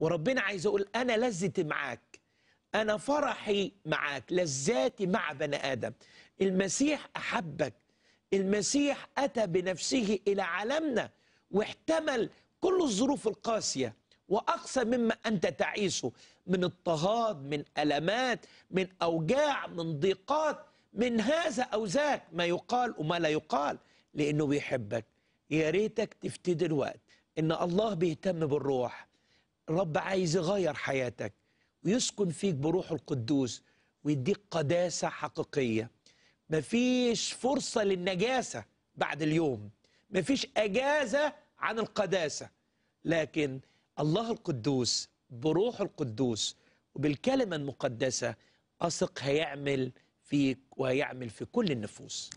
وربنا عايز اقول انا لذتي معاك انا فرحي معاك لذاتي مع بني ادم المسيح احبك المسيح اتى بنفسه الى عالمنا واحتمل كل الظروف القاسيه واقصى مما انت تعيسه من اضطهاد من المات من اوجاع من ضيقات من هذا او ذاك ما يقال وما لا يقال لانه بيحبك يا ريتك تفتدي الوقت ان الله بيهتم بالروح الرب عايز يغير حياتك ويسكن فيك بروحه القدوس ويديك قداسة حقيقية مفيش فرصة للنجاسة بعد اليوم مفيش أجازة عن القداسة لكن الله القدوس بروحه القدوس وبالكلمة المقدسة أثق هيعمل فيك وهيعمل في كل النفوس